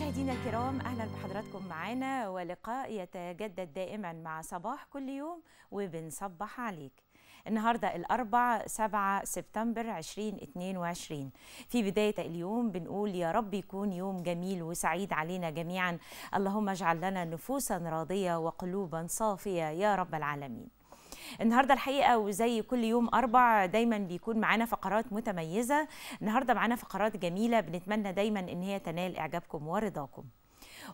مشاهدينا الكرام اهلا بحضراتكم معانا ولقاء يتجدد دائما مع صباح كل يوم وبنصبح عليك النهارده الأربع 7 سبتمبر 2022 في بداية اليوم بنقول يا رب يكون يوم جميل وسعيد علينا جميعا اللهم اجعل لنا نفوسا راضية وقلوبا صافية يا رب العالمين النهارده الحقيقه وزي كل يوم اربع دايما بيكون معانا فقرات متميزه النهارده معانا فقرات جميله بنتمنى دايما ان هي تنال اعجابكم ورضاكم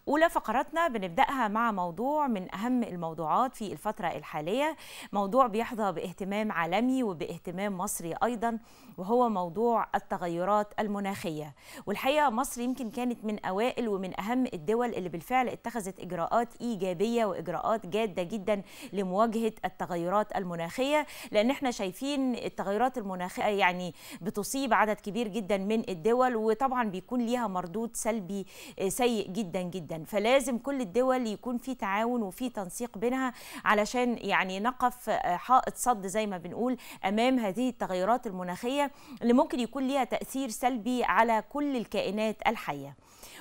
أولى فقراتنا بنبدأها مع موضوع من أهم الموضوعات في الفترة الحالية موضوع بيحظى باهتمام عالمي وباهتمام مصري أيضا وهو موضوع التغيرات المناخية والحقيقة مصر يمكن كانت من أوائل ومن أهم الدول اللي بالفعل اتخذت إجراءات إيجابية وإجراءات جادة جدا لمواجهة التغيرات المناخية لأن احنا شايفين التغيرات المناخية يعني بتصيب عدد كبير جدا من الدول وطبعا بيكون ليها مردود سلبي آه، سيء جدا جدا جدا فلازم كل الدول يكون في تعاون وفي تنسيق بينها علشان يعني نقف آه، حائط صد زي ما بنقول امام هذه التغيرات المناخيه اللي ممكن يكون ليها تاثير سلبي على كل الكائنات الحيه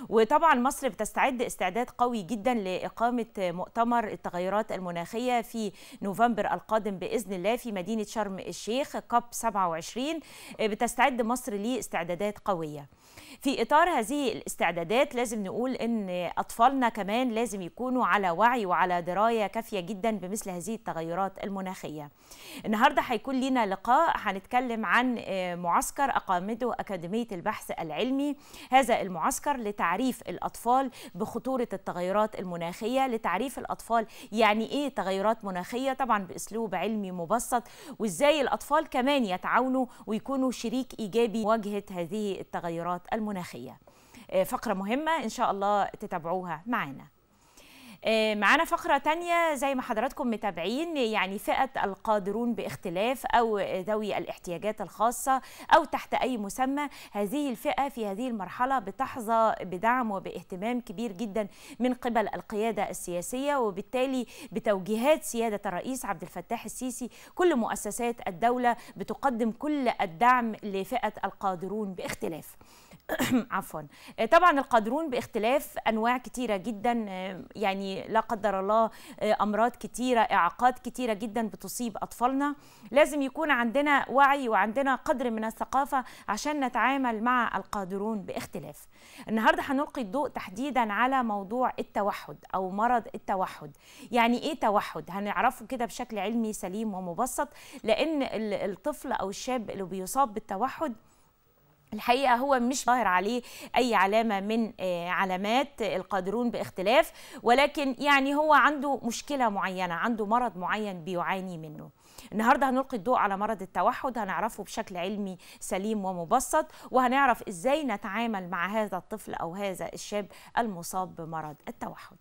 وطبعا مصر بتستعد استعداد قوي جدا لاقامه مؤتمر التغيرات المناخيه في نوفمبر القادم باذن الله في مدينه شرم الشيخ كاب 27 آه، بتستعد مصر لاستعدادات قويه في إطار هذه الاستعدادات لازم نقول أن أطفالنا كمان لازم يكونوا على وعي وعلى دراية كافية جدا بمثل هذه التغيرات المناخية النهاردة هيكون لنا لقاء هنتكلم عن آه، معسكر أقامته أكاديمية البحث العلمي هذا المعسكر لتعريف الأطفال بخطورة التغيرات المناخية لتعريف الأطفال يعني إيه تغيرات مناخية طبعا بأسلوب علمي مبسط وإزاي الأطفال كمان يتعاونوا ويكونوا شريك إيجابي مواجهة هذه التغيرات المناخية المناخيه آه، فقره مهمه ان شاء الله تتابعوها معانا آه، معانا فقرة تانية زي ما حضراتكم متابعين يعني فئة القادرون باختلاف أو ذوي الاحتياجات الخاصة أو تحت أي مسمى هذه الفئة في هذه المرحلة بتحظى بدعم وباهتمام كبير جدا من قبل القيادة السياسية وبالتالي بتوجيهات سيادة الرئيس عبد الفتاح السيسي كل مؤسسات الدولة بتقدم كل الدعم لفئة القادرون باختلاف عفوا آه، طبعا القادرون باختلاف انواع كتيره جدا آه، يعني لا قدر الله آه، امراض كتيره اعاقات كتيره جدا بتصيب اطفالنا لازم يكون عندنا وعي وعندنا قدر من الثقافه عشان نتعامل مع القادرون باختلاف النهارده هنلقي الضوء تحديدا على موضوع التوحد او مرض التوحد يعني ايه توحد هنعرفه كده بشكل علمي سليم ومبسط لان الطفل او الشاب اللي بيصاب بالتوحد الحقيقه هو مش ظاهر عليه اي علامه من آه، علامات القادرون باختلاف ولكن يعني هو عنده مشكله معينه عنده مرض معين بيعاني منه النهارده هنلقي الضوء على مرض التوحد هنعرفه بشكل علمي سليم ومبسط وهنعرف ازاي نتعامل مع هذا الطفل او هذا الشاب المصاب بمرض التوحد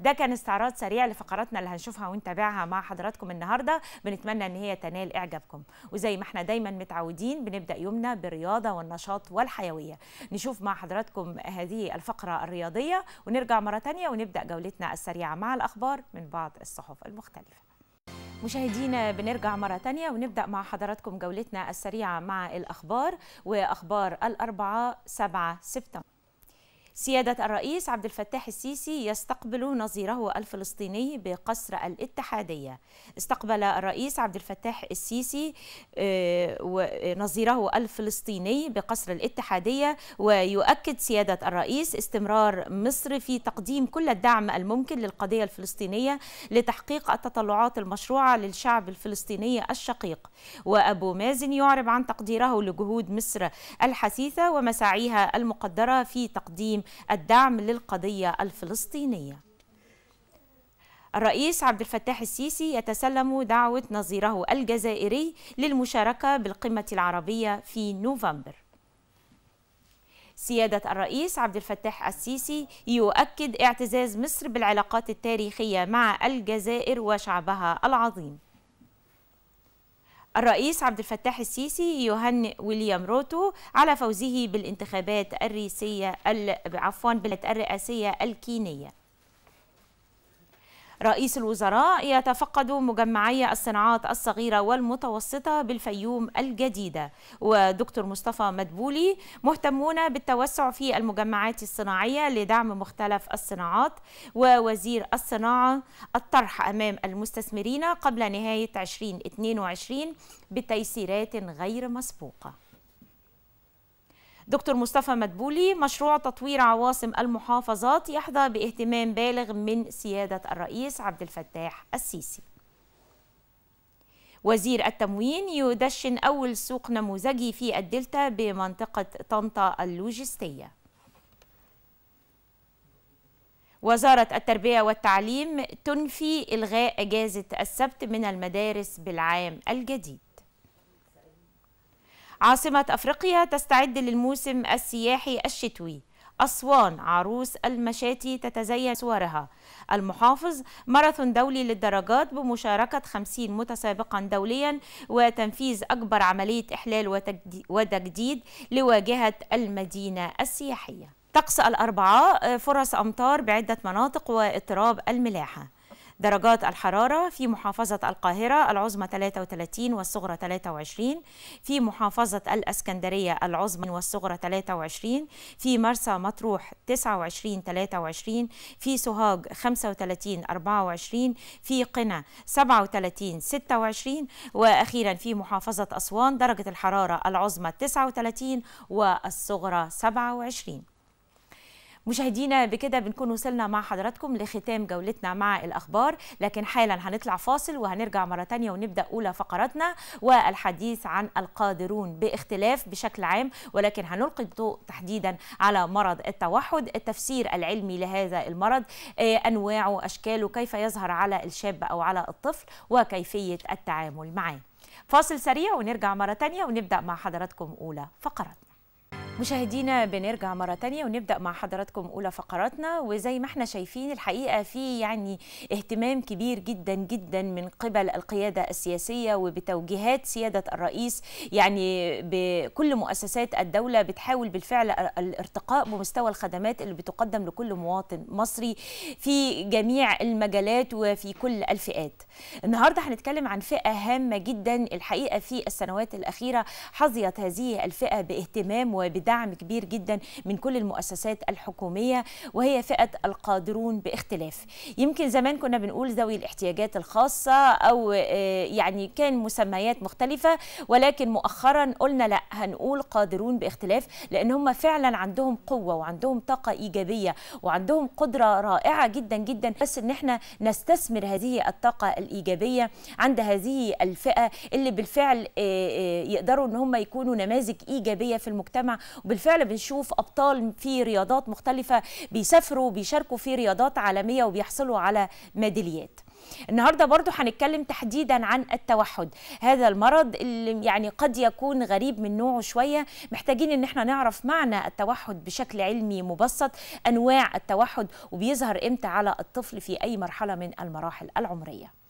ده كان استعراض سريع لفقراتنا اللي هنشوفها ونتابعها مع حضراتكم النهارده بنتمنى ان هي تنال اعجابكم وزي ما احنا دايما متعودين بنبدا يومنا بالرياضه والنشاط والحيويه نشوف مع حضراتكم هذه الفقره الرياضيه ونرجع مره ثانيه ونبدا جولتنا السريعه مع الاخبار من بعض الصحف المختلفه مشاهدينا بنرجع مرة تانية ونبدأ مع حضراتكم جولتنا السريعة مع الأخبار وأخبار الأربعة 7 سبتمبر سيادة الرئيس عبد الفتاح السيسي يستقبل نظيره الفلسطيني بقصر الاتحادية استقبل الرئيس عبد الفتاح السيسي آه، نظيره الفلسطيني بقصر الاتحادية ويؤكد سيادة الرئيس استمرار مصر في تقديم كل الدعم الممكن للقضية الفلسطينية لتحقيق التطلعات المشروعة للشعب الفلسطيني الشقيق وأبو مازن يعرب عن تقديره لجهود مصر الحثيثة ومساعيها المقدرة في تقديم الدعم للقضية الفلسطينية الرئيس عبد الفتاح السيسي يتسلم دعوة نظيره الجزائري للمشاركة بالقمة العربية في نوفمبر سيادة الرئيس عبد الفتاح السيسي يؤكد اعتزاز مصر بالعلاقات التاريخية مع الجزائر وشعبها العظيم الرئيس عبد الفتاح السيسي يهنئ ويليام روتو على فوزه بالانتخابات الرئاسية عفوا بالرئاسية الكينية رئيس الوزراء يتفقد مجمعي الصناعات الصغيرة والمتوسطة بالفيوم الجديدة ودكتور مصطفى مدبولي مهتمون بالتوسع في المجمعات الصناعية لدعم مختلف الصناعات ووزير الصناعة الطرح أمام المستثمرين قبل نهاية 2022 بتيسيرات غير مسبوقة دكتور مصطفى مدبولي مشروع تطوير عواصم المحافظات يحظى باهتمام بالغ من سيادة الرئيس عبد الفتاح السيسي وزير التموين يدشن أول سوق نموذجي في الدلتا بمنطقة طنطا اللوجستية وزارة التربية والتعليم تنفي إلغاء إجازة السبت من المدارس بالعام الجديد عاصمة أفريقيا تستعد للموسم السياحي الشتوي أسوان عروس المشاتي تتزين صورها المحافظ ماراثون دولي للدرجات بمشاركة 50 متسابقا دوليا وتنفيذ أكبر عملية إحلال وتجديد لواجهة المدينة السياحية طقس الأربعاء فرص أمطار بعدة مناطق واضطراب الملاحة درجات الحرارة في محافظة القاهرة العظمى 33 والصغرى 23 في محافظة الأسكندرية العظمى والصغرى 23 في مرسى مطروح 29 23 في سوهاج 35 24 في قنا 37 26 وأخيرا في محافظة أسوان درجة الحرارة العظمى 39 والصغرى 27 مشاهدينا بكده بنكون وصلنا مع حضراتكم لختام جولتنا مع الاخبار لكن حالا هنطلع فاصل وهنرجع مره ثانيه ونبدا اولى فقراتنا والحديث عن القادرون باختلاف بشكل عام ولكن هنلقي الضوء تحديدا على مرض التوحد التفسير العلمي لهذا المرض آه، انواعه اشكاله كيف يظهر على الشاب او على الطفل وكيفيه التعامل معاه فاصل سريع ونرجع مره ثانيه ونبدا مع حضراتكم اولى فقراتنا مشاهدينا بنرجع مرة تانية ونبدأ مع حضراتكم أولى فقراتنا وزي ما احنا شايفين الحقيقة في يعني اهتمام كبير جدا جدا من قبل القيادة السياسية وبتوجيهات سيادة الرئيس يعني بكل مؤسسات الدولة بتحاول بالفعل الارتقاء بمستوى الخدمات اللي بتقدم لكل مواطن مصري في جميع المجالات وفي كل الفئات النهاردة هنتكلم عن فئة هامة جدا الحقيقة في السنوات الأخيرة حظيت هذه الفئة باهتمام وب دعم كبير جدا من كل المؤسسات الحكوميه وهي فئه القادرون باختلاف يمكن زمان كنا بنقول ذوي الاحتياجات الخاصه او آه، يعني كان مسميات مختلفه ولكن مؤخرا قلنا لا هنقول قادرون باختلاف لان هم فعلا عندهم قوه وعندهم طاقه ايجابيه وعندهم قدره رائعه جدا جدا بس ان احنا نستثمر هذه الطاقه الايجابيه عند هذه الفئه اللي بالفعل آه، آه، يقدروا ان هم يكونوا نماذج ايجابيه في المجتمع وبالفعل بنشوف ابطال في رياضات مختلفه بيسافروا بيشاركوا في رياضات عالميه وبيحصلوا على ميداليات النهارده برضو هنتكلم تحديدا عن التوحد هذا المرض اللي يعني قد يكون غريب من نوعه شويه محتاجين ان احنا نعرف معنى التوحد بشكل علمي مبسط انواع التوحد وبيظهر امتى على الطفل في اي مرحله من المراحل العمريه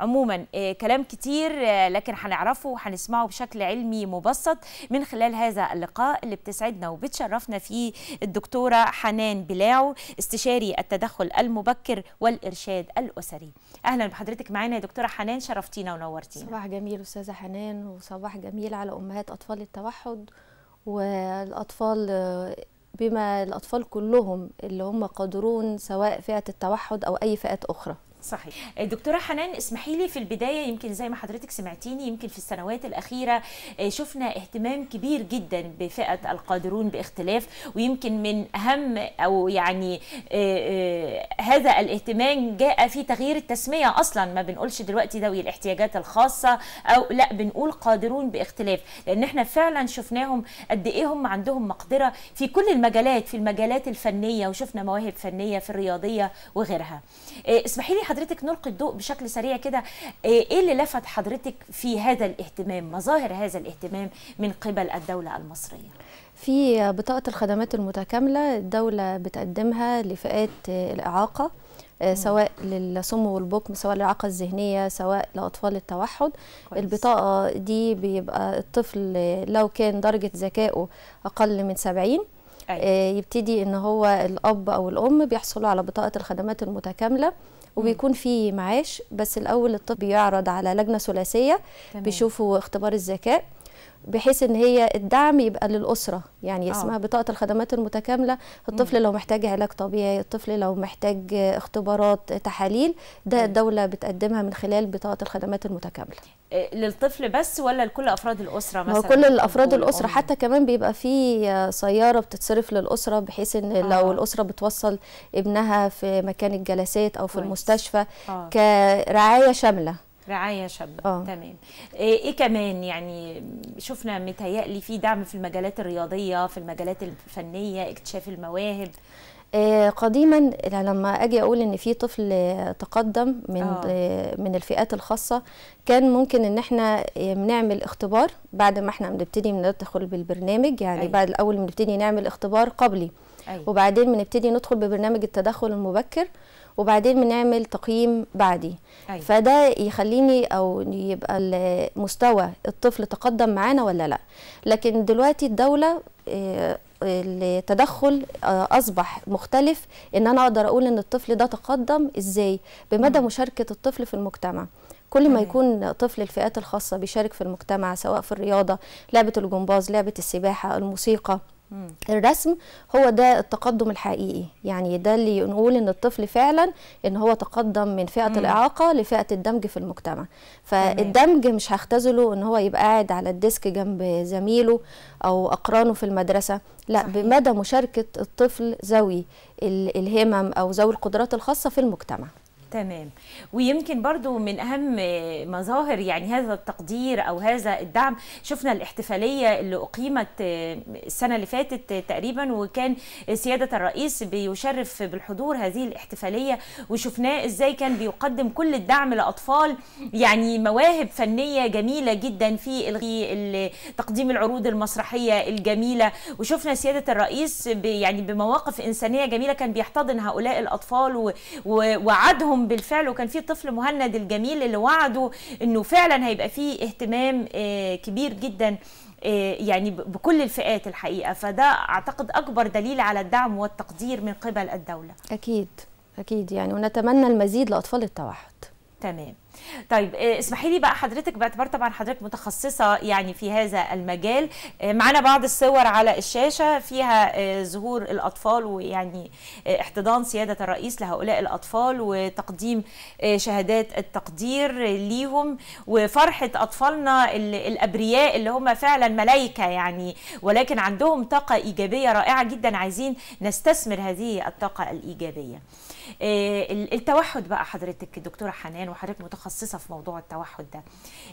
عموما آه، كلام كتير آه، لكن هنعرفه وهنسمعه بشكل علمي مبسط من خلال هذا اللقاء اللي بتسعدنا وبتشرفنا فيه الدكتوره حنان بلاعو استشاري التدخل المبكر والارشاد الاسري اهلا بحضرتك معانا يا دكتوره حنان شرفتينا ونورتينا صباح جميل استاذه حنان وصباح جميل على امهات اطفال التوحد والاطفال آه، بما الاطفال كلهم اللي هم قادرون سواء فئه التوحد او اي فئات اخرى صحيح آه، دكتوره حنان اسمحي لي في البدايه يمكن زي ما حضرتك سمعتيني يمكن في السنوات الاخيره آه، شفنا اهتمام كبير جدا بفئه القادرون باختلاف ويمكن من اهم او يعني آه، هذا الاهتمام جاء في تغيير التسميه اصلا ما بنقولش دلوقتي ذوي الاحتياجات الخاصه او لا بنقول قادرون باختلاف لان احنا فعلا شفناهم قد ايه هم عندهم مقدره في كل المجالات في المجالات الفنيه وشفنا مواهب فنيه في الرياضيه وغيرها اسمحي لي حضرتك نلقي الضوء بشكل سريع كده إيه،, ايه اللي لفت حضرتك في هذا الاهتمام مظاهر هذا الاهتمام من قبل الدولة المصرية في بطاقة الخدمات المتكاملة الدولة بتقدمها لفئات الإعاقة آه، سواء للصم والبكم سواء للإعاقة الذهنية سواء لأطفال التوحد كويس. البطاقة دي بيبقى الطفل لو كان درجة ذكائه أقل من 70 أيوة. يبتدي ان هو الاب او الام بيحصلوا على بطاقه الخدمات المتكامله وبيكون في معاش بس الاول الطب بيعرض على لجنه ثلاثيه بيشوفوا اختبار الذكاء بحيث ان هي الدعم يبقى للاسره يعني آه. اسمها بطاقه الخدمات المتكامله الطفل لو محتاج علاج طبيعي الطفل لو محتاج اختبارات تحاليل ده مم. الدوله بتقدمها من خلال بطاقه الخدمات المتكامله آه، للطفل بس ولا لكل افراد الاسره مثلا هو كل الافراد الاسره حتى كمان بيبقى في سياره بتتصرف للاسره بحيث ان آه. لو الاسره بتوصل ابنها في مكان الجلسات او في كويس. المستشفى آه. كرعايه شامله رعايه شابه آه. تمام آه، ايه كمان يعني شفنا متهيألي في دعم في المجالات الرياضيه في المجالات الفنيه اكتشاف المواهب آه، قديما يعني لما اجي اقول ان في طفل تقدم من أوه. آه، من الفئات الخاصه كان ممكن ان احنا بنعمل اختبار بعد ما احنا بنبتدي ندخل بالبرنامج يعني أي. أيوة. بعد الاول بنبتدي نعمل اختبار قبلي أي. أيوة. وبعدين بنبتدي ندخل ببرنامج التدخل المبكر وبعدين بنعمل تقييم بعدي أيوة. فده يخليني او يبقى مستوى الطفل تقدم معانا ولا لا لكن دلوقتي الدوله آه، التدخل آه، اصبح مختلف ان انا اقدر اقول ان الطفل ده تقدم ازاي بمدى مشاركه الطفل في المجتمع كل ما أيوة. يكون طفل الفئات الخاصه بيشارك في المجتمع سواء في الرياضه لعبه الجمباز لعبه السباحه الموسيقى الرسم هو ده التقدم الحقيقي يعني ده اللي نقول ان الطفل فعلا ان هو تقدم من فئه مم. الاعاقه لفئه الدمج في المجتمع فالدمج مش هختزله ان هو يبقى قاعد على الديسك جنب زميله او اقرانه في المدرسه لا صحيح. بمدى مشاركه الطفل ذوي الهمم او ذوي القدرات الخاصه في المجتمع تمام ويمكن برضو من أهم مظاهر يعني هذا التقدير أو هذا الدعم شفنا الاحتفالية اللي أقيمت السنة اللي فاتت تقريبا وكان سيادة الرئيس بيشرف بالحضور هذه الاحتفالية وشفناه إزاي كان بيقدم كل الدعم لأطفال يعني مواهب فنية جميلة جدا في تقديم العروض المسرحية الجميلة وشفنا سيادة الرئيس يعني بمواقف إنسانية جميلة كان بيحتضن هؤلاء الأطفال ووعدهم بالفعل وكان في طفل مهند الجميل اللي وعدوا انه فعلا هيبقى فيه اهتمام آه، كبير جدا آه، يعني بكل الفئات الحقيقه فده اعتقد اكبر دليل على الدعم والتقدير من قبل الدوله اكيد اكيد يعني ونتمنى المزيد لاطفال التوحد تمام طيب آه، اسمحي لي بقى حضرتك باعتبار طبعا حضرتك متخصصه يعني في هذا المجال آه، معانا بعض الصور على الشاشه فيها آه، ظهور الاطفال ويعني احتضان سياده الرئيس لهؤلاء الاطفال وتقديم شهادات التقدير ليهم وفرحه اطفالنا الابرياء اللي هم فعلا ملائكه يعني ولكن عندهم طاقه ايجابيه رائعه جدا عايزين نستثمر هذه الطاقه الايجابيه. آه، التوحد بقى حضرتك الدكتورة حنان وحضرتك متخصصه في موضوع التوحد ده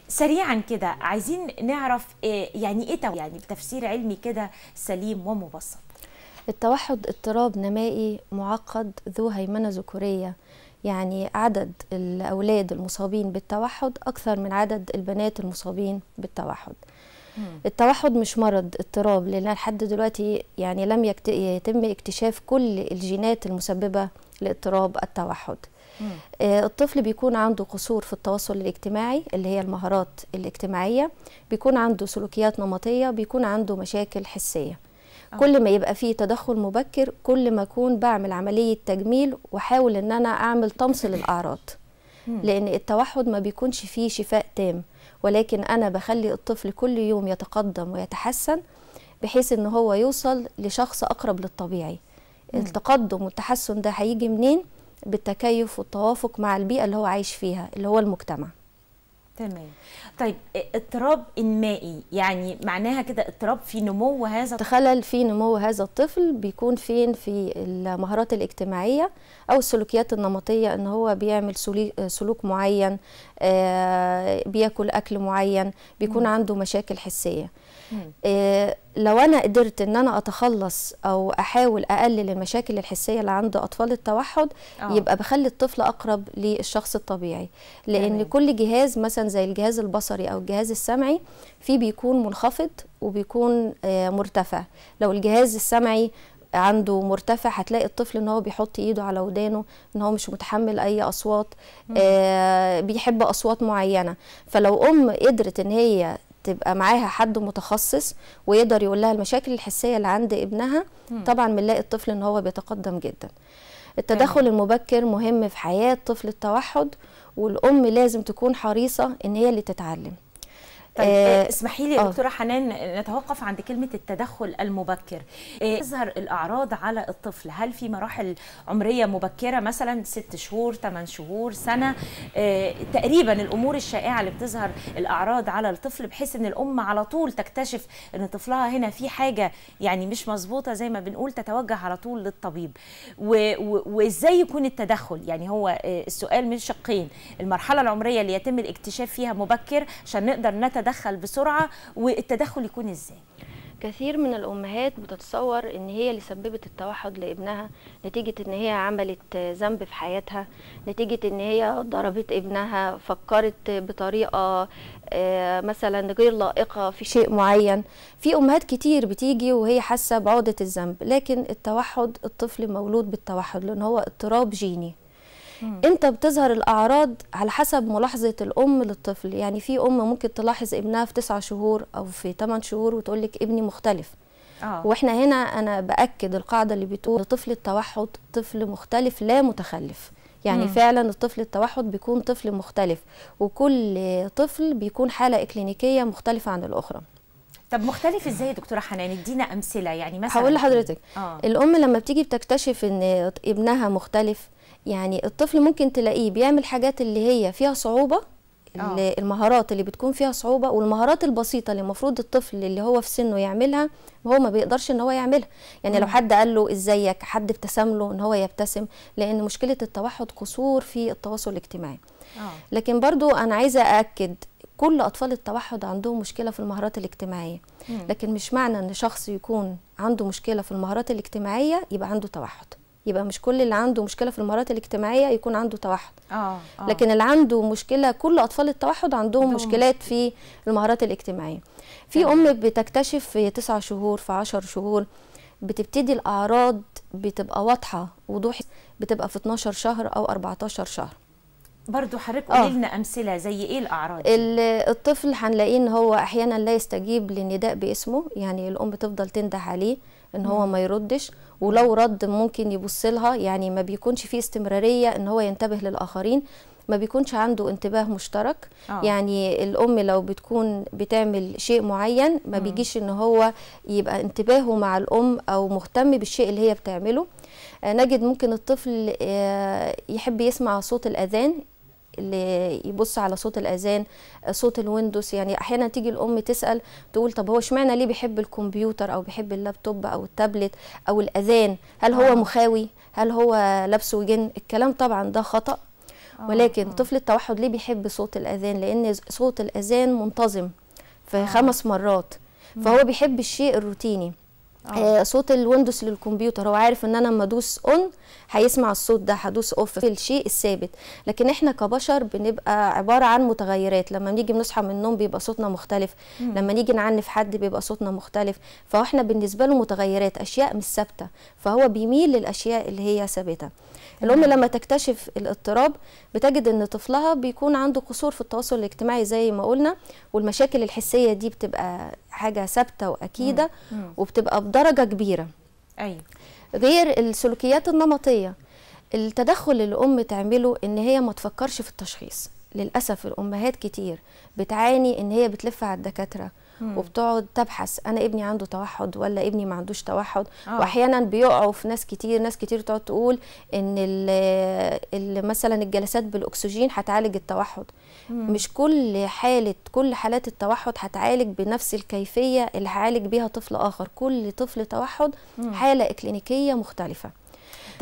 سريعا كده عايزين نعرف آه، يعني ايه يعني بتفسير علمي كده سليم ومبسط التوحد اضطراب نمائي معقد ذو هيمنه ذكوريه يعني عدد الأولاد المصابين بالتوحد أكثر من عدد البنات المصابين بالتوحد التوحد مش مرض اضطراب لأن لحد دلوقتي يعني لم يتم اكتشاف كل الجينات المسببة لاضطراب التوحد آه، الطفل بيكون عنده قصور في التواصل الاجتماعي اللي هي المهارات الاجتماعية بيكون عنده سلوكيات نمطية بيكون عنده مشاكل حسية آه. كل ما يبقى فيه تدخل مبكر كل ما أكون بعمل عملية تجميل وحاول أن أنا أعمل طمس للأعراض لأن التوحد ما بيكونش فيه شفاء تام ولكن أنا بخلي الطفل كل يوم يتقدم ويتحسن بحيث أن هو يوصل لشخص أقرب للطبيعي التقدم والتحسن ده هيجي منين بالتكيف والتوافق مع البيئه اللي هو عايش فيها اللي هو المجتمع تمام طيب اضطراب انمائي يعني معناها كده اضطراب في نمو هذا تخلل في نمو هذا الطفل بيكون فين في المهارات الاجتماعيه او السلوكيات النمطيه ان هو بيعمل سلوك معين آه، بياكل اكل معين بيكون عنده مشاكل حسيه إيه لو انا قدرت ان انا اتخلص او احاول اقلل المشاكل الحسيه اللي عند اطفال التوحد أوه. يبقى بخلي الطفل اقرب للشخص الطبيعي لان جميل. كل جهاز مثلا زي الجهاز البصري او الجهاز السمعي فيه بيكون منخفض وبيكون آه مرتفع لو الجهاز السمعي عنده مرتفع هتلاقي الطفل ان هو بيحط ايده على ودانه ان هو مش متحمل اي اصوات آه بيحب اصوات معينه فلو ام قدرت ان هي تبقى معاها حد متخصص ويقدر يقول لها المشاكل الحسيه اللي عند ابنها طبعا بنلاقي الطفل ان هو بيتقدم جدا التدخل المبكر مهم في حياه طفل التوحد والام لازم تكون حريصه ان هي اللي تتعلم طيب آه، آه، اسمحي لي آه. دكتوره حنان نتوقف عند كلمه التدخل المبكر آه تظهر الاعراض على الطفل هل في مراحل عمريه مبكره مثلا ست شهور ثمان شهور سنه تقريبا الامور الشائعه اللي بتظهر الاعراض على الطفل بحيث ان الام على طول تكتشف ان طفلها هنا في حاجه يعني مش مظبوطه زي ما بنقول تتوجه على طول للطبيب وازاي يكون التدخل يعني هو السؤال من شقين المرحله العمريه اللي يتم الاكتشاف فيها مبكر عشان نقدر نتدخل تتدخل بسرعه والتدخل يكون ازاي كثير من الامهات بتتصور ان هي اللي سببت التوحد لابنها نتيجه ان هي عملت ذنب في حياتها نتيجه ان هي ضربت ابنها فكرت بطريقه آه، مثلا غير لائقه في شيء معين في امهات كتير بتيجي وهي حاسه بعقده الذنب لكن التوحد الطفل مولود بالتوحد لان هو اضطراب جيني امتى بتظهر الاعراض على حسب ملاحظه الام للطفل يعني في ام ممكن تلاحظ ابنها في 9 شهور او في 8 شهور وتقول لك ابني مختلف آه. واحنا هنا انا باكد القاعده اللي بتقول طفل التوحد طفل مختلف لا متخلف يعني مم. فعلا الطفل التوحد بيكون طفل مختلف وكل طفل بيكون حاله اكلينيكيه مختلفه عن الاخرى طب مختلف ازاي يا دكتوره حنان ادينا امثله يعني مثلا هقول لحضرتك آه. الام لما بتيجي بتكتشف ان ابنها مختلف يعني الطفل ممكن تلاقيه بيعمل حاجات اللي هي فيها صعوبة آه. اللي المهارات اللي بتكون فيها صعوبة والمهارات البسيطة اللي المفروض الطفل اللي هو في سنه يعملها هو ما بيقدرش ان هو يعملها يعني لو حد قال له ازيك حد ابتسم له ان هو يبتسم لان مشكلة التوحد قصور في التواصل الاجتماعي آه. لكن برضو انا عايزة اأكد كل اطفال التوحد عندهم مشكله في المهارات الاجتماعيه لكن مش معنى ان شخص يكون عنده مشكله في المهارات الاجتماعيه يبقى عنده توحد يبقى مش كل اللي عنده مشكله في المهارات الاجتماعيه يكون عنده توحد آه آه. لكن اللي عنده مشكله كل اطفال التوحد عندهم مشكلات في المهارات الاجتماعيه في آه. ام بتكتشف في تسعة شهور في عشر شهور بتبتدي الاعراض بتبقى واضحه وضوح بتبقى في 12 شهر او 14 شهر برضو حضرتك آه. قولي لنا امثله زي ايه الاعراض الطفل هنلاقيه ان هو احيانا لا يستجيب للنداء باسمه يعني الام تفضل تنده عليه ان هو ما يردش ولو رد ممكن يبص لها يعني ما بيكونش فيه استمراريه ان هو ينتبه للاخرين ما بيكونش عنده انتباه مشترك أوه. يعني الام لو بتكون بتعمل شيء معين ما مم. بيجيش ان هو يبقى انتباهه مع الام او مهتم بالشيء اللي هي بتعمله آه، نجد ممكن الطفل آه، يحب يسمع صوت الاذان اللي يبص على صوت الاذان آه، صوت الويندوز يعني احيانا تيجي الام تسال تقول طب هو اشمعنى ليه بيحب الكمبيوتر او بيحب اللابتوب او التابلت او الاذان هل هو آه. مخاوي هل هو لابسه جن الكلام طبعا ده خطا آه. ولكن طفل التوحد ليه بيحب صوت الاذان لان صوت الاذان منتظم في خمس مرات فهو بيحب الشيء الروتيني آه. آه صوت الويندوز للكمبيوتر هو عارف ان انا لما ادوس اون هيسمع الصوت ده هدوس اوف في الشيء الثابت لكن احنا كبشر بنبقى عباره عن متغيرات لما نيجي بنصحى من النوم بيبقى صوتنا مختلف مم. لما نيجي نعنف حد بيبقى صوتنا مختلف فاحنا بالنسبه له متغيرات اشياء مش ثابته فهو بيميل للاشياء اللي هي ثابته الام لما تكتشف الاضطراب بتجد ان طفلها بيكون عنده قصور في التواصل الاجتماعي زي ما قلنا والمشاكل الحسيه دي بتبقى حاجه ثابته واكيده وبتبقى بدرجه كبيره أي. أيوة. غير السلوكيات النمطيه التدخل اللي الام تعمله ان هي ما تفكرش في التشخيص للاسف الامهات كتير بتعاني ان هي بتلف على الدكاتره وبتقعد تبحث انا ابني عنده توحد ولا ابني ما عندوش توحد آه. واحيانا بيقعوا في ناس كتير ناس كتير تقعد تقول ان ال مثلا الجلسات بالاكسجين هتعالج التوحد مم. مش كل حاله كل حالات التوحد هتعالج بنفس الكيفيه اللي هعالج بيها طفل اخر كل طفل توحد مم. حاله اكلينيكيه مختلفه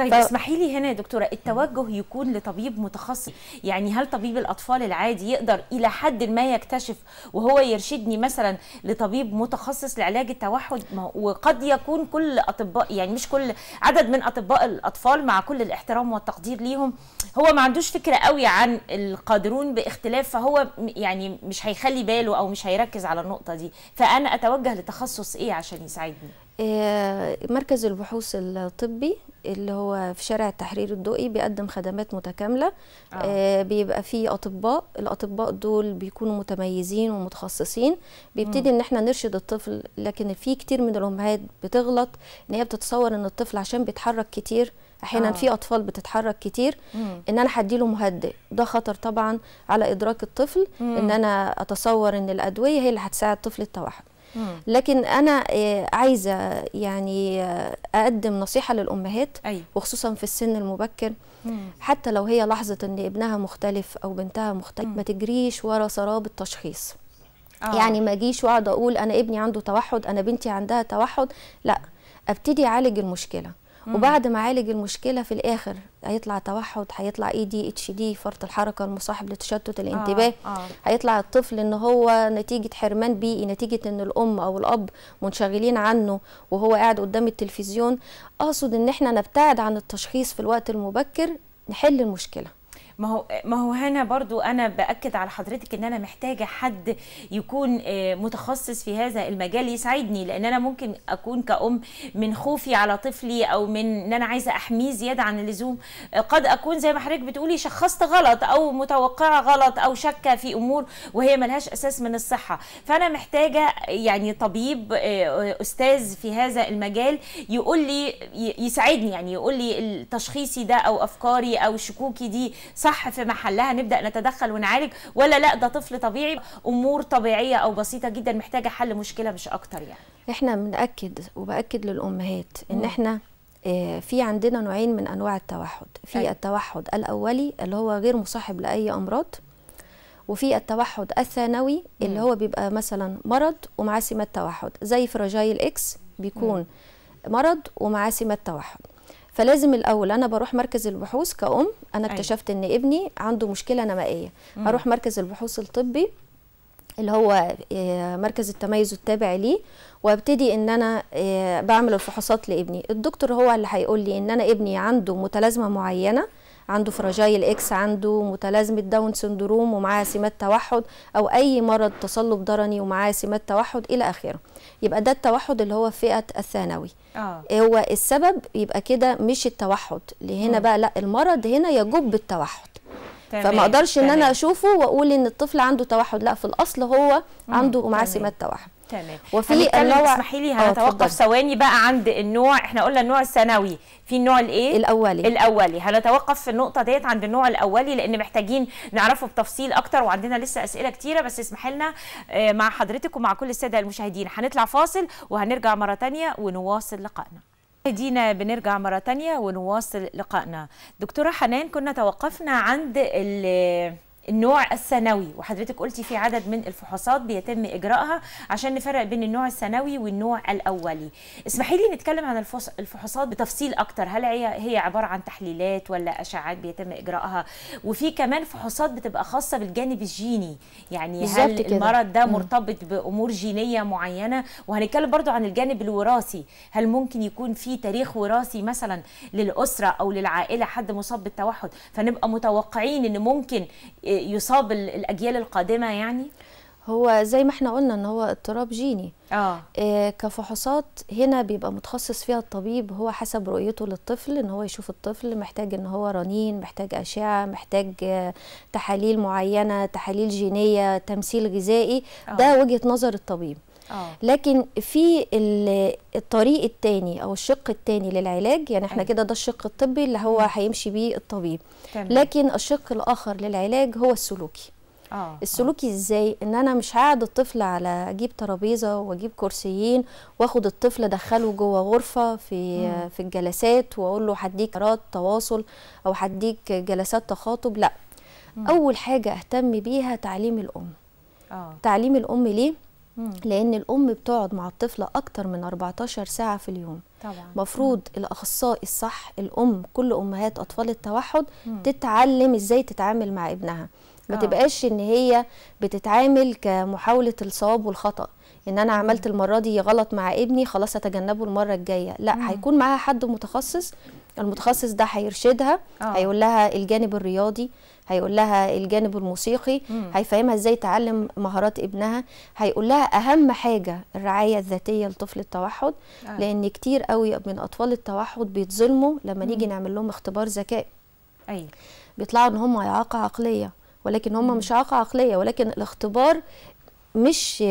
طيب ف... اسمحي لي هنا يا دكتوره التوجه يكون لطبيب متخصص يعني هل طبيب الاطفال العادي يقدر الى حد ما يكتشف وهو يرشدني مثلا لطبيب متخصص لعلاج التوحد وقد يكون كل اطباء يعني مش كل عدد من اطباء الاطفال مع كل الاحترام والتقدير ليهم هو ما عندوش فكره قوي عن القادرون باختلاف فهو يعني مش هيخلي باله او مش هيركز على النقطه دي فانا اتوجه لتخصص ايه عشان يساعدني آه، مركز البحوث الطبي اللي هو في شارع التحرير الدقي بيقدم خدمات متكامله آه. آه. بيبقى فيه اطباء الاطباء دول بيكونوا متميزين ومتخصصين بيبتدي م. ان احنا نرشد الطفل لكن في كتير من الامهات بتغلط ان هي بتتصور ان الطفل عشان بيتحرك كتير احيانا آه. في اطفال بتتحرك كتير مم. ان انا هديله مهدئ ده خطر طبعا على ادراك الطفل مم. ان انا اتصور ان الادويه هي اللي هتساعد طفل التوحد لكن انا آه، عايزه يعني آه، اقدم نصيحه للامهات وخصوصا في السن المبكر حتى لو هي لحظه ان ابنها مختلف او بنتها مختلف ما تجريش ورا سراب التشخيص أوه. يعني ما اجيش واقعد اقول انا ابني عنده توحد انا بنتي عندها توحد لا ابتدي اعالج المشكله وبعد ما عالج المشكله في الاخر هيطلع توحد هيطلع اي دي اتش دي فرط الحركه المصاحب لتشتت الانتباه آه. آه. هيطلع الطفل ان هو نتيجه حرمان بيئي نتيجه ان الام او الاب منشغلين عنه وهو قاعد قدام التلفزيون اقصد ان احنا نبتعد عن التشخيص في الوقت المبكر نحل المشكله ما هو ما هو هنا برضو انا باكد على حضرتك ان انا محتاجه حد يكون آه، متخصص في هذا المجال يساعدني لان انا ممكن اكون كأم من خوفي على طفلي او من ان انا عايزه احميه زياده عن اللزوم آه، قد اكون زي ما حضرتك بتقولي شخصت غلط او متوقعه غلط او شاكه في امور وهي ملهاش اساس من الصحه فانا محتاجه يعني طبيب آه، استاذ في هذا المجال يقول لي يساعدني يعني يقول لي تشخيصي ده او افكاري او شكوكي دي صح صح في محلها نبدا نتدخل ونعالج ولا لا ده طفل طبيعي امور طبيعيه او بسيطه جدا محتاجه حل مشكله مش اكتر يعني احنا بناكد وباكد للامهات ان احنا آه، في عندنا نوعين من انواع التوحد في التوحد الاولي اللي هو غير مصاحب لاي امراض وفي التوحد الثانوي اللي هو بيبقى مثلا مرض ومعاه سمات توحد زي فراجايل اكس بيكون مرض ومعاه سمات توحد فلازم الاول انا بروح مركز البحوث كأم انا أيوة. اكتشفت ان ابني عنده مشكله نمائيه مم. اروح مركز البحوث الطبي اللي هو آه، مركز التميز التابع ليه وابتدي ان انا آه، بعمل الفحوصات لابني الدكتور هو اللي هيقول لي ان انا ابني عنده متلازمه معينه عنده آه. فراجايل اكس عنده متلازمه داون سندروم ومعاه سمات توحد او اي مرض تصلب درني ومعاه سمات توحد الى اخره يبقى ده التوحد اللي هو فئه الثانوي آه. هو السبب يبقى كده مش التوحد اللي هنا بقى لا المرض هنا يجب التوحد فما اقدرش ان انا اشوفه واقول ان الطفل عنده توحد لا في الاصل هو عنده معاه سمات توحد تمام وفي النوع اسمحي لي هنتوقف آه، ثواني بقى عند النوع احنا قلنا النوع الثانوي في النوع الايه الاولي الاولي هنتوقف في النقطه ديت عند النوع الاولي لان محتاجين نعرفه بتفصيل اكتر وعندنا لسه اسئله كتيره بس اسمحي لنا آه، مع حضرتك ومع كل الساده المشاهدين هنطلع فاصل وهنرجع مره ثانيه ونواصل لقائنا دينا بنرجع مرة ثانيه ونواصل لقائنا دكتورة حنان كنا توقفنا عند النوع الثانوي وحضرتك قلتي في عدد من الفحوصات بيتم اجراءها عشان نفرق بين النوع الثانوي والنوع الاولي اسمحي لي نتكلم عن الفحوصات بتفصيل اكتر هل هي عباره عن تحليلات ولا اشعاعات بيتم اجراءها وفي كمان فحوصات بتبقى خاصه بالجانب الجيني يعني هل المرض ده مرتبط بامور جينيه معينه وهنتكلم برضو عن الجانب الوراثي هل ممكن يكون في تاريخ وراثي مثلا للاسره او للعائله حد مصاب بالتوحد فنبقى متوقعين ان ممكن يصاب الاجيال القادمه يعني هو زي ما احنا قلنا ان هو اضطراب جيني آه. اه كفحوصات هنا بيبقى متخصص فيها الطبيب هو حسب رؤيته للطفل ان هو يشوف الطفل محتاج ان هو رنين محتاج اشعه محتاج آه، تحاليل معينه تحاليل جينيه تمثيل غذائي آه. ده وجهه نظر الطبيب آه. لكن في الطريق الثاني او الشق الثاني للعلاج يعني احنا أيوة. كده ده الشق الطبي اللي هو هيمشي بيه الطبيب تمام. لكن الشق الاخر للعلاج هو السلوكي آه،, آه. السلوكي ازاي ان انا مش هقعد الطفل على اجيب ترابيزه واجيب كرسيين واخد الطفل ادخله جوه غرفه في مم. في الجلسات واقول له هديك قرارات تواصل او هديك جلسات تخاطب لا مم. اول حاجه اهتم بيها تعليم الام آه. تعليم الام ليه لان الام بتقعد مع الطفله اكتر من 14 ساعه في اليوم طبعا مفروض الاخصائي الصح الام كل امهات اطفال التوحد مم. تتعلم ازاي تتعامل مع ابنها ما آه. تبقاش ان هي بتتعامل كمحاوله الصواب والخطا ان انا عملت المره دي غلط مع ابني خلاص اتجنبه المره الجايه لا مم. هيكون معاها حد متخصص المتخصص ده هيرشدها آه. هيقول لها الجانب الرياضي هيقول لها الجانب الموسيقي مم. هيفهمها ازاي تعلم مهارات ابنها هيقول لها اهم حاجه الرعايه الذاتيه لطفل التوحد آه. لان كتير قوي من اطفال التوحد بيتظلموا لما مم. نيجي نعمل لهم اختبار ذكاء ايوه بيطلعوا ان هم اعاقه عقليه ولكن هم مش اعاقه عقليه ولكن الاختبار مش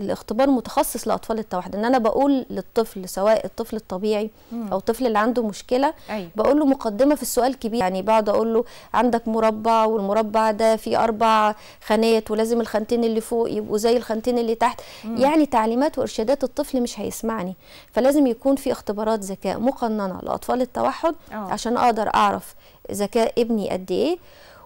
الاختبار متخصص لاطفال التوحد ان انا بقول للطفل سواء الطفل الطبيعي او الطفل اللي عنده مشكله أي. أيوة. بقول له مقدمه في السؤال كبير يعني بقعد اقول له عندك مربع والمربع ده فيه اربع خانات ولازم الخانتين اللي فوق يبقوا زي الخانتين اللي تحت مم. يعني تعليمات وارشادات الطفل مش هيسمعني فلازم يكون في اختبارات ذكاء مقننه لاطفال التوحد أوه. عشان اقدر اعرف ذكاء ابني قد ايه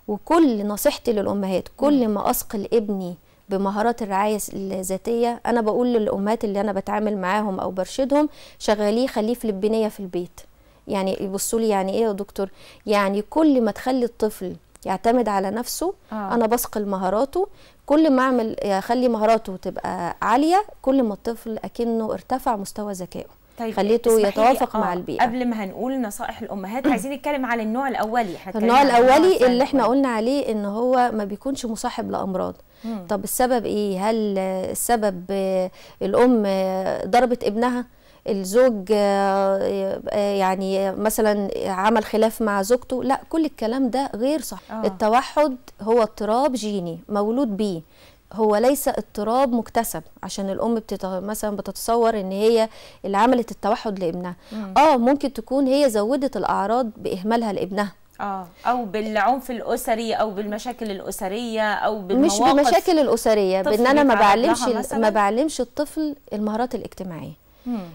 وكل نصيحتي للامهات كل ما اثقل ابني بمهارات الرعايه الذاتيه انا بقول للامهات اللي انا بتعامل معاهم او برشدهم شغليه خليه في البنيه في البيت يعني يبصوا لي يعني ايه يا دكتور يعني كل ما تخلي الطفل يعتمد على نفسه آه. انا بثقل مهاراته كل ما اعمل اخلي مهاراته تبقى عاليه كل ما الطفل اكنه ارتفع مستوى ذكائه طيب خليته يتوافق آه مع البيئه قبل ما هنقول نصائح الامهات عايزين نتكلم على النوع الاولي احنا النوع الاولي اللي احنا قلنا عليه ان هو ما بيكونش مصاحب لامراض مم. طب السبب ايه هل السبب الام ضربت ابنها الزوج آه، آه، يعني مثلا عمل خلاف مع زوجته لا كل الكلام ده غير صح آه. التوحد هو اضطراب جيني مولود بيه هو ليس اضطراب مكتسب عشان الام بتت... مثلا بتتصور ان هي اللي عملت التوحد لابنها مم. اه ممكن تكون هي زودت الاعراض باهمالها لابنها اه او بالعنف الاسري او بالمشاكل الاسريه او بالمواقف مش بالمشاكل الاسريه بان انا ما بعلمش ما بعلمش الطفل المهارات الاجتماعيه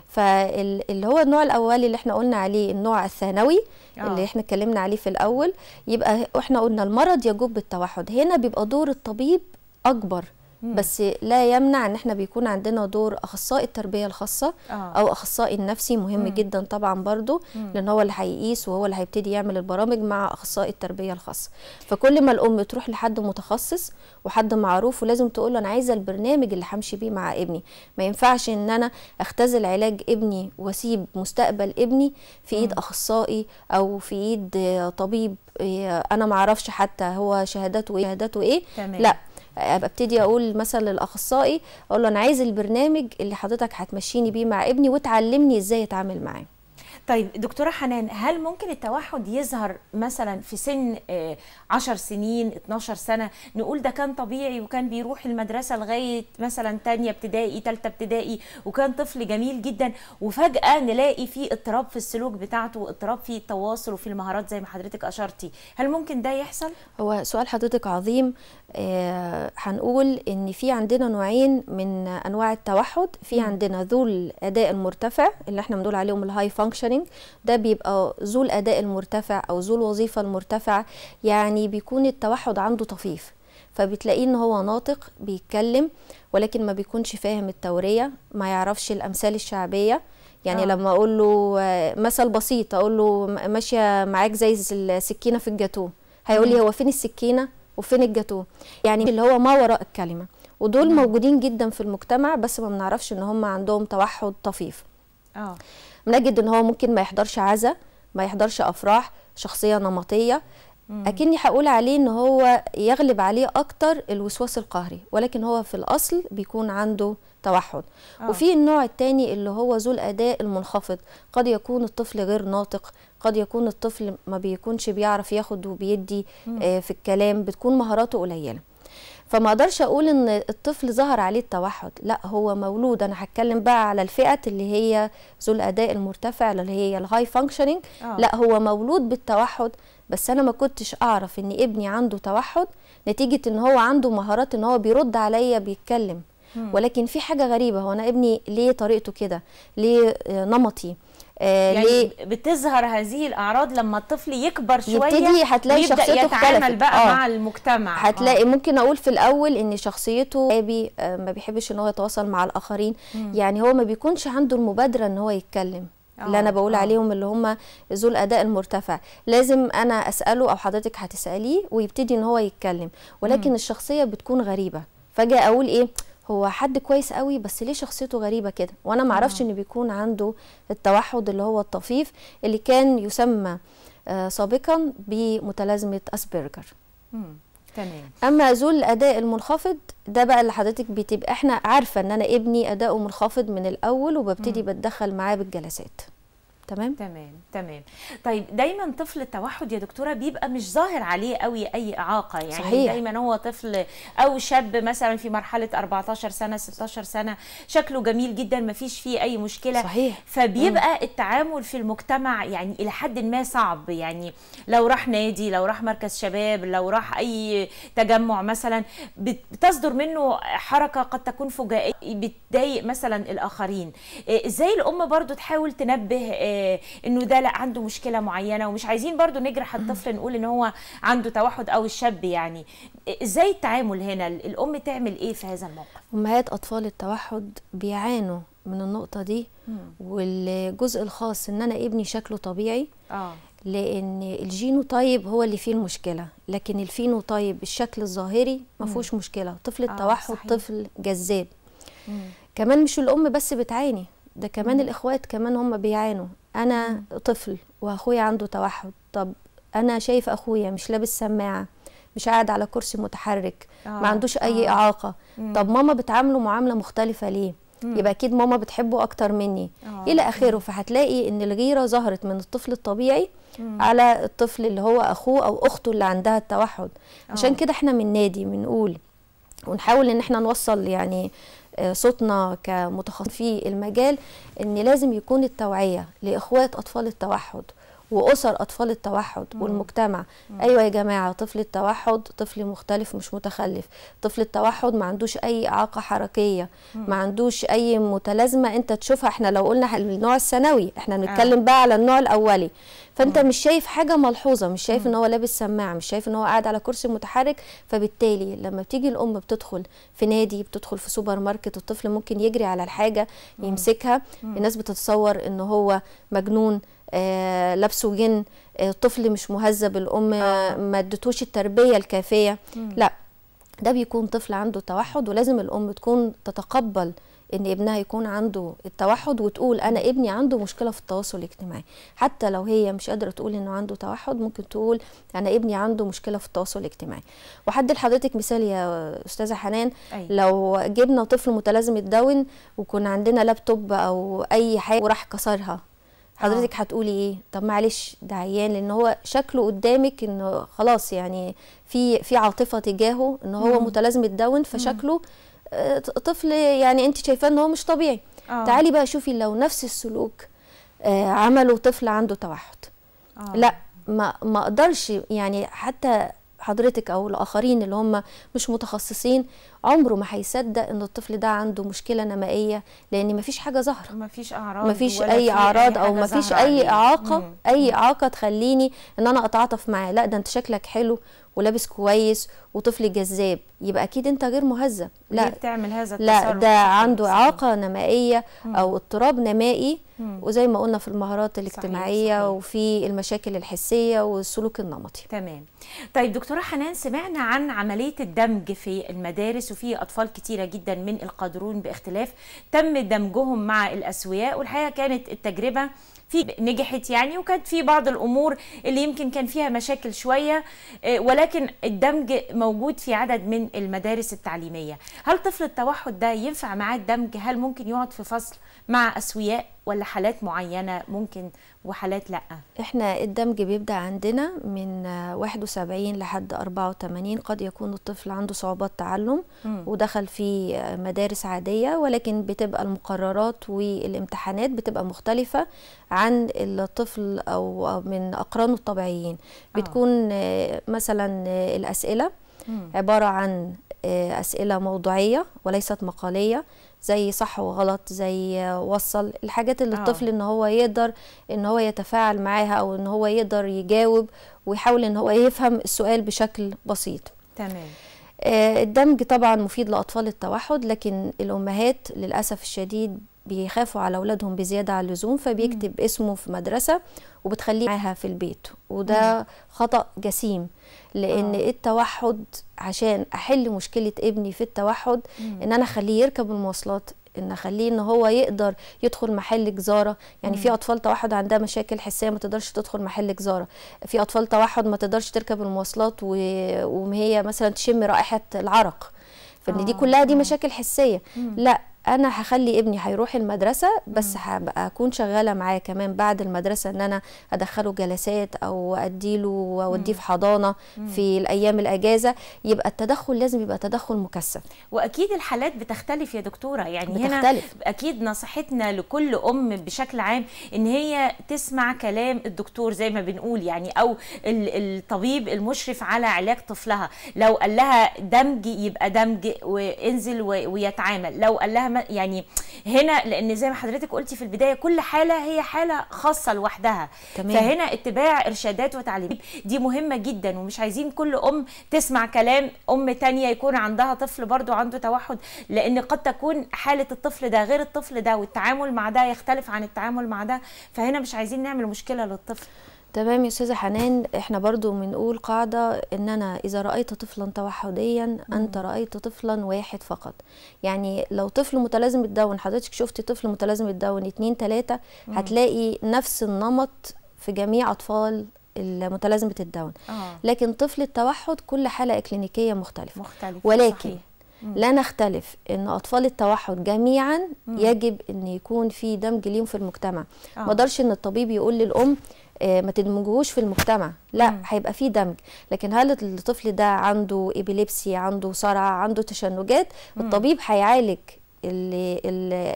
فاللي هو النوع الاولي اللي احنا قلنا عليه النوع الثانوي آه. اللي احنا اتكلمنا عليه في الاول يبقى احنا قلنا المرض يجوب بالتوحد هنا بيبقى دور الطبيب اكبر مم. بس لا يمنع ان احنا بيكون عندنا دور اخصائي التربيه الخاصه آه. او اخصائي النفسي مهم مم. جدا طبعا برضو لان هو اللي هيقيس وهو اللي هيبتدي يعمل البرامج مع اخصائي التربيه الخاصه فكل ما الام تروح لحد متخصص وحد معروف ولازم تقول له انا عايزه البرنامج اللي همشي بيه مع ابني ما ينفعش ان انا اختزل علاج ابني واسيب مستقبل ابني في ايد مم. اخصائي او في ايد طبيب إيه، انا ما اعرفش حتى هو شهادته ايه شهادته ايه تمام. لا ابتدي اقول مثلا للاخصائي اقول له انا عايز البرنامج اللي حضرتك هتمشيني بيه مع ابني وتعلمني ازاي اتعامل معاه طيب دكتوره حنان هل ممكن التوحد يظهر مثلا في سن 10 آه، سنين 12 سنه نقول ده كان طبيعي وكان بيروح المدرسه لغايه مثلا تانية ابتدائي تالتة ابتدائي وكان طفل جميل جدا وفجاه نلاقي فيه اضطراب في السلوك بتاعته واضطراب في التواصل وفي المهارات زي ما حضرتك اشرتي هل ممكن ده يحصل هو سؤال حضرتك عظيم آه هنقول ان في عندنا نوعين من انواع التوحد في عندنا ذو الاداء المرتفع اللي احنا بنقول عليهم الهاي فانكشن الكوتشنج ده بيبقى ذو الاداء المرتفع او ذو الوظيفه المرتفعه يعني بيكون التوحد عنده طفيف فبتلاقيه ان هو ناطق بيتكلم ولكن ما بيكونش فاهم التوريه ما يعرفش الامثال الشعبيه يعني آه. لما اقول له مثل بسيط اقول له ماشيه معاك زي السكينه في الجاتوه هيقول لي هو فين السكينه وفين الجاتوه يعني اللي هو ما وراء الكلمه ودول مم. موجودين جدا في المجتمع بس ما بنعرفش ان هم عندهم توحد طفيف اه بنجد ان هو ممكن ما يحضرش عزا ما يحضرش افراح شخصيه نمطيه اكني هقول عليه ان هو يغلب عليه اكتر الوسواس القهري ولكن هو في الاصل بيكون عنده توحد أوه. وفي النوع الثاني اللي هو ذو الاداء المنخفض قد يكون الطفل غير ناطق قد يكون الطفل ما بيكونش بيعرف ياخد وبيدي آه في الكلام بتكون مهاراته قليله فما اقدرش اقول ان الطفل ظهر عليه التوحد لا هو مولود انا هتكلم بقى على الفئه اللي هي ذو الاداء المرتفع اللي هي الهاي آه. فانكشنينج لا هو مولود بالتوحد بس انا ما كنتش اعرف ان ابني عنده توحد نتيجه ان هو عنده مهارات ان هو بيرد عليا بيتكلم ولكن في حاجه غريبه هو انا ابني ليه طريقته كده ليه نمطي آه، يعني بتظهر هذه الاعراض لما الطفل يكبر شويه يبتدي هتلاقي شخصيته يتعامل بقى آه. مع المجتمع هتلاقي آه. ممكن اقول في الاول ان شخصيته ابي آه، ما بيحبش ان هو يتواصل مع الاخرين مم. يعني هو ما بيكونش عنده المبادره ان هو يتكلم اللي انا آه، بقول أوه. عليهم اللي هم ذو الاداء المرتفع لازم انا اساله او حضرتك هتساليه ويبتدي ان هو يتكلم ولكن مم. الشخصيه بتكون غريبه فجاه اقول ايه هو حد كويس قوي بس ليه شخصيته غريبه كده وانا معرفش أنه ان بيكون عنده التوحد اللي هو الطفيف اللي كان يسمى آه، سابقا بمتلازمه اسبرجر تمام اما ذو الاداء المنخفض ده بقى اللي حضرتك بتبقى احنا عارفه ان انا ابني اداؤه منخفض من الاول وببتدي بتدخل معاه بالجلسات تمام تمام تمام طيب دايما طفل التوحد يا دكتوره بيبقى مش ظاهر عليه قوي اي اعاقه يعني صحيح. دايما هو طفل او شاب مثلا في مرحله 14 سنه 16 سنه شكله جميل جدا ما فيش فيه اي مشكله صحيح. فبيبقى م. التعامل في المجتمع يعني الى حد ما صعب يعني لو راح نادي لو راح مركز شباب لو راح اي تجمع مثلا بتصدر منه حركه قد تكون فجائيه بتضايق مثلا الاخرين ازاي الام برضو تحاول تنبه آه، انه ده لا عنده مشكله معينه ومش عايزين برضو نجرح الطفل نقول ان هو عنده توحد او الشاب يعني ازاي التعامل هنا الام تعمل ايه في هذا الموقف امهات اطفال التوحد بيعانوا من النقطه دي والجزء الخاص ان انا ابني شكله طبيعي اه لان الجينو طيب هو اللي فيه المشكله لكن الفينو طيب الشكل الظاهري ما فيهوش مشكله طفل آه، التوحد آه طفل جذاب كمان مش الام بس بتعاني ده كمان مم. الاخوات كمان هم بيعانوا انا طفل واخويا عنده توحد طب انا شايف اخويا مش لابس سماعه مش قاعد على كرسي متحرك آه. ما عندوش اي آه. اعاقه مم. طب ماما بتعامله معامله مختلفه ليه مم. يبقى اكيد ماما بتحبه اكتر مني آه. الى اخره فهتلاقي ان الغيره ظهرت من الطفل الطبيعي مم. على الطفل اللي هو اخوه او اخته اللي عندها التوحد آه. عشان كده احنا من نادي بنقول ونحاول ان احنا نوصل يعني صوتنا كمتخصص في المجال ان لازم يكون التوعيه لاخوات اطفال التوحد واسر اطفال التوحد مم. والمجتمع مم. ايوه يا جماعه طفل التوحد طفل مختلف مش متخلف طفل التوحد ما عندوش اي اعاقه حركيه مم. ما عندوش اي متلازمه انت تشوفها احنا لو قلنا النوع الثانوي احنا آه. بنتكلم آه. بقى على النوع الاولي فانت مم. مش شايف حاجه ملحوظه مش شايف مم. ان هو لابس سماعه مش شايف ان هو قاعد على كرسي متحرك فبالتالي لما بتيجي الام بتدخل في نادي بتدخل في سوبر ماركت الطفل ممكن يجري على الحاجه يمسكها مم. الناس بتتصور ان هو مجنون آه لابسه جن آه الطفل مش مهذب الام آه. ما ادتوش التربيه الكافيه مم. لا ده بيكون طفل عنده توحد ولازم الام تكون تتقبل ان ابنها يكون عنده التوحد وتقول انا ابني عنده مشكله في التواصل الاجتماعي حتى لو هي مش قادره تقول انه عنده توحد ممكن تقول انا ابني عنده مشكله في التواصل الاجتماعي وحد لحضرتك مثال يا استاذه حنان أي. أيوة. لو جبنا طفل متلازم الداون وكان عندنا لابتوب او اي حاجه وراح كسرها حضرتك آه. هتقولي ايه طب معلش ده عيان لان هو شكله قدامك انه خلاص يعني في في عاطفه تجاهه ان هو متلازم الداون فشكله مم. آه، طفل يعني انت شايفاه ان هو مش طبيعي أوه. تعالي بقى شوفي لو نفس السلوك آه، عمله طفل عنده توحد أوه. لا ما ما اقدرش يعني حتى حضرتك او الاخرين اللي هم مش متخصصين عمره ما هيصدق ان الطفل ده عنده مشكله نمائيه لان ما فيش حاجه ظاهره ما فيش اعراض ما فيش اي اعراض او ما فيش اي اعاقه مم. اي اعاقه تخليني ان انا اتعاطف معاه لا ده انت شكلك حلو ولابس كويس وطفل جذاب يبقى اكيد انت غير مهذب لا ليه بتعمل هذا لا ده عنده اعاقه نمائيه مم. او اضطراب نمائي مم. وزي ما قلنا في المهارات الاجتماعيه صحيح. صحيح. وفي المشاكل الحسيه والسلوك النمطي تمام طيب دكتوره حنان سمعنا عن عمليه الدمج في المدارس بيقيسوا فيه اطفال كتيره جدا من القادرون باختلاف تم دمجهم مع الاسوياء والحقيقه كانت التجربه في نجحت يعني وكانت في بعض الامور اللي يمكن كان فيها مشاكل شويه آه، ولكن الدمج موجود في عدد من المدارس التعليميه هل طفل التوحد ده ينفع معاه الدمج هل ممكن يقعد في فصل مع اسوياء ولا حالات معينه ممكن وحالات لا احنا الدمج بيبدا عندنا من 71 لحد 84 قد يكون الطفل عنده صعوبات تعلم ودخل في مدارس عاديه ولكن بتبقى المقررات والامتحانات بتبقى مختلفه عن الطفل او من اقرانه الطبيعيين آه. بتكون مثلا الاسئله عباره عن اسئله موضوعيه وليست مقاليه زي صح وغلط زي وصل الحاجات اللي أوه. الطفل ان هو يقدر ان هو يتفاعل معاها او ان هو يقدر يجاوب ويحاول ان هو يفهم السؤال بشكل بسيط تمام آه، الدمج طبعا مفيد لاطفال التوحد لكن الامهات للاسف الشديد بيخافوا على اولادهم بزياده على اللزوم فبيكتب مم. اسمه في مدرسه وبتخليه معاها في البيت وده مم. خطا جسيم لان أوه. التوحد عشان احل مشكله ابني في التوحد مم. ان انا اخليه يركب المواصلات ان اخليه ان هو يقدر يدخل محل جزاره يعني مم. في اطفال توحد عندها مشاكل حسيه ما تقدرش تدخل محل جزاره في اطفال توحد ما تقدرش تركب المواصلات و... وهي مثلا تشم رائحه العرق فان دي آه. كلها دي مشاكل حسيه مم. لا انا هخلي ابني هيروح المدرسه بس هبقى اكون شغاله معاه كمان بعد المدرسه ان انا ادخله جلسات او اديله واوديه في حضانه في الايام الاجازه يبقى التدخل لازم يبقى تدخل مكثف واكيد الحالات بتختلف يا دكتوره يعني بتختلف. هنا اكيد نصيحتنا لكل ام بشكل عام ان هي تسمع كلام الدكتور زي ما بنقول يعني او الطبيب المشرف على علاج طفلها لو قال لها دمج يبقى دمج وانزل ويتعامل لو قال لها يعني هنا لان زي ما حضرتك قلتي في البدايه كل حاله هي حاله خاصه لوحدها تمام. فهنا اتباع ارشادات وتعليم دي مهمه جدا ومش عايزين كل ام تسمع كلام ام تانية يكون عندها طفل برده عنده توحد لان قد تكون حاله الطفل ده غير الطفل ده والتعامل مع ده يختلف عن التعامل مع ده فهنا مش عايزين نعمل مشكله للطفل تمام يا استاذه حنان احنا برضو بنقول قاعده ان انا اذا رايت طفلا توحديا انت رايت طفلا واحد فقط يعني لو طفل متلازم بالداون حضرتك شفتي طفل متلازم بالداون اتنين تلاته هتلاقي نفس النمط في جميع اطفال متلازمه الداون آه. لكن طفل التوحد كل حاله اكلينيكيه مختلفه مختلفة ولكن صحيح. لا نختلف ان اطفال التوحد جميعا مم. يجب ان يكون في دمج ليهم في المجتمع آه. ما اقدرش ان الطبيب يقول للام آه، ما تدمجوش في المجتمع لا مم. هيبقى في دمج لكن هل الطفل ده عنده ابيليبسي عنده صرع عنده تشنجات الطبيب هيعالج اللي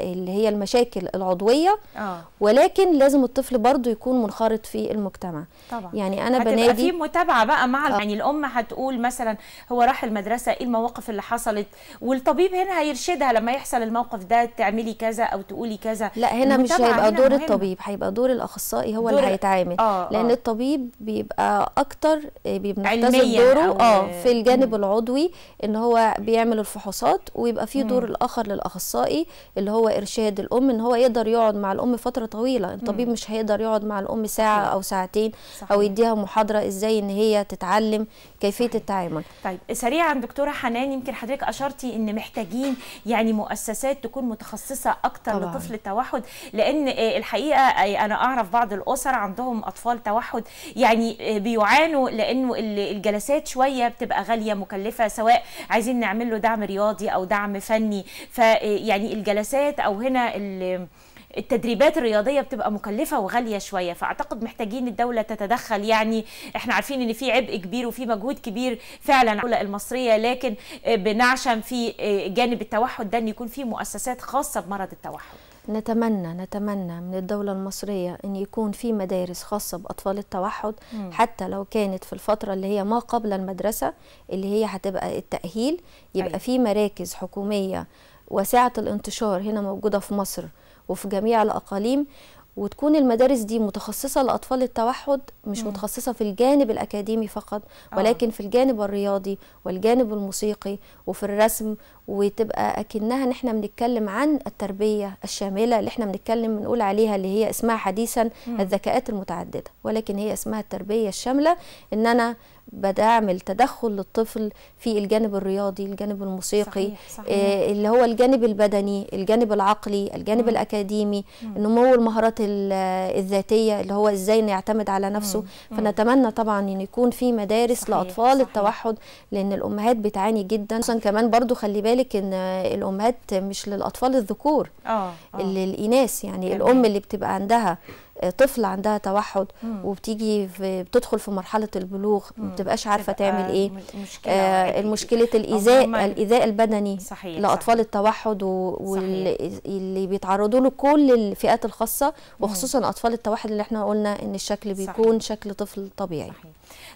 اللي هي المشاكل العضويه أوه. ولكن لازم الطفل برضه يكون منخرط في المجتمع طبعا. يعني انا بنادي في متابعه بقى مع أوه. يعني الام هتقول مثلا هو راح المدرسه ايه المواقف اللي حصلت والطبيب هنا هيرشدها لما يحصل الموقف ده تعملي كذا او تقولي كذا لا هنا مش هيبقى هنا دور مهم. الطبيب هيبقى دور الاخصائي هو دور اللي هيتعامل أوه. لان أوه. الطبيب بيبقى اكتر آه، بيلتزم دوره آه،, اه في الجانب م. العضوي ان هو بيعمل الفحوصات ويبقى في دور الاخر للاخصائي الاخصائي اللي هو ارشاد الام ان هو يقدر يقعد مع الام فتره طويله الطبيب مش هيقدر يقعد مع الام ساعه او ساعتين صحيح. او يديها محاضره ازاي ان هي تتعلم كيفيه التعامل طيب سريعا دكتوره حنان يمكن حضرتك اشرتي ان محتاجين يعني مؤسسات تكون متخصصه اكتر طبعا. لطفل التوحد لان الحقيقه انا اعرف بعض الاسر عندهم اطفال توحد يعني بيعانوا لانه الجلسات شويه بتبقى غاليه مكلفه سواء عايزين نعمل له دعم رياضي او دعم فني ف يعني الجلسات او هنا التدريبات الرياضيه بتبقى مكلفه وغاليه شويه فاعتقد محتاجين الدوله تتدخل يعني احنا عارفين ان في عبء كبير وفي مجهود كبير فعلا على الدوله المصريه لكن بنعشم في جانب التوحد ده ان يكون في مؤسسات خاصه بمرض التوحد نتمنى نتمنى من الدولة المصرية أن يكون في مدارس خاصة بأطفال التوحد م. حتى لو كانت في الفترة اللي هي ما قبل المدرسة اللي هي هتبقى التأهيل يبقى أي. أيوة. في مراكز حكومية وسعة الانتشار هنا موجودة في مصر وفي جميع الأقاليم وتكون المدارس دي متخصصة لأطفال التوحد مش م. متخصصة في الجانب الأكاديمي فقط آه. ولكن آه. في الجانب الرياضي والجانب الموسيقي وفي الرسم وتبقى أكنها نحن بنتكلم عن التربية الشاملة اللي إحنا بنتكلم بنقول عليها اللي هي اسمها حديثا م. الذكاءات المتعددة ولكن هي اسمها التربية الشاملة إن أنا بدعمل تدخل للطفل في الجانب الرياضي الجانب الموسيقي صحيح صحيح. آه اللي هو الجانب البدني الجانب العقلي الجانب مم. الاكاديمي نمو المهارات الذاتيه اللي هو ازاي يعتمد على نفسه مم. فنتمنى طبعا ان يكون في مدارس صحيح. لاطفال صحيح. التوحد لان الامهات بتعاني جدا خصوصا كمان برضو خلي بالك ان الامهات مش للأطفال الذكور آه آه. يعني جميل. الأم اللي بتبقى عندها طفل عندها توحد مم. وبتيجي في بتدخل في مرحله البلوغ ما بتبقاش عارفه تعمل ايه مشكله آه المشكله الايذاء الايذاء البدني صحيح لاطفال صحيح. التوحد واللي بيتعرضوا له كل الفئات الخاصه وخصوصا اطفال التوحد اللي احنا قلنا ان الشكل بيكون صحيح. شكل طفل طبيعي صحيح.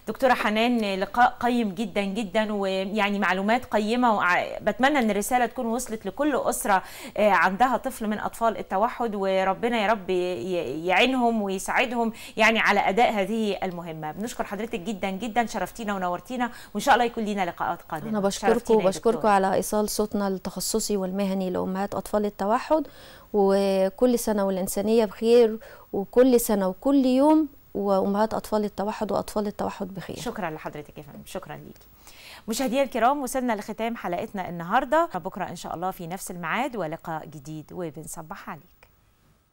دكتوره حنان لقاء قيم جدا جدا ويعني معلومات قيمه وبتمنى ان الرساله تكون وصلت لكل اسره آه، عندها طفل من اطفال التوحد وربنا يا رب يعينهم ويساعدهم يعني على اداء هذه المهمه بنشكر حضرتك جدا جدا شرفتينا ونورتينا وان شاء الله يكون لينا لقاءات قادمه انا بشكركم وبشكركم على ايصال صوتنا التخصصي والمهني لامهات اطفال التوحد وكل سنه والانسانيه بخير وكل سنه وكل يوم وامهات اطفال التوحد واطفال التوحد بخير شكرا لحضرتك يا فندم شكرا ليكي مشاهدينا الكرام وصلنا لختام حلقتنا النهارده بكره ان شاء الله في نفس الميعاد ولقاء جديد وبنصبح عليكم